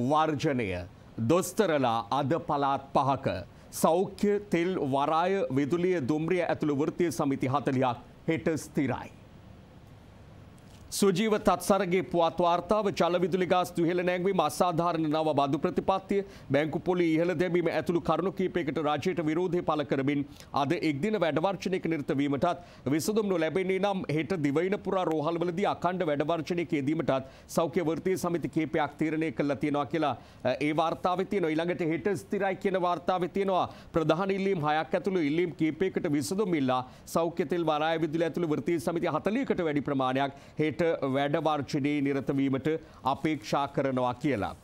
වර්ජනය දොස්තරලා අද පලාත් පහක සෞඛ්‍ය තෙල් වරාය විදුලිය දුම්රිය ඇතුළු වෘතිය සමිති හතලියක් හෙට ස්තිරයි. සුජීව තත්සරගේ පුවත් වාර්තාව චලවිදුලි ගාස්තු ඉහළ නැංවීම අසාධාරණ නව බදු ප්‍රතිපත්තිය බැංකු පොලි ඉහළ දැමීම ඇතුළු කරුණු කීපයකට රජයට විරෝධය පළ කරමින් අද එක්දින වැඩවර්ෂණයක නිරතවීමටත් විසඳුම් නොලැබෙන්නේ නම් හෙට දිවයින පුරා රෝහල්වලදී අඛණ්ඩ වැඩවර්ෂණයක යෙදීමටත් සෞඛ්‍ය වෘත්තීය සමිති කීපයක් තීරණය කළා තියෙනවා කියලා ඒ වාර්තාවේ තියෙනවා ඊළඟට හෙට ස්ථිරයි කියන වාර්තාවේ තියෙනවා ප්‍රධාන ඉල්ලීම් හයක් ඇතුළු ඉල්ලීම් කීපයකට විසඳුම් ඉල්ලා සෞඛ්‍ය තෙල් වරාය විදුලි ඇතුළු වෘත්තීය සමිති 40කට වැඩි ප්‍රමාණයක් හෙට වැඩ වර්ජනයේ නිරත වීමට අපේක්ෂා කරනවා කියලා.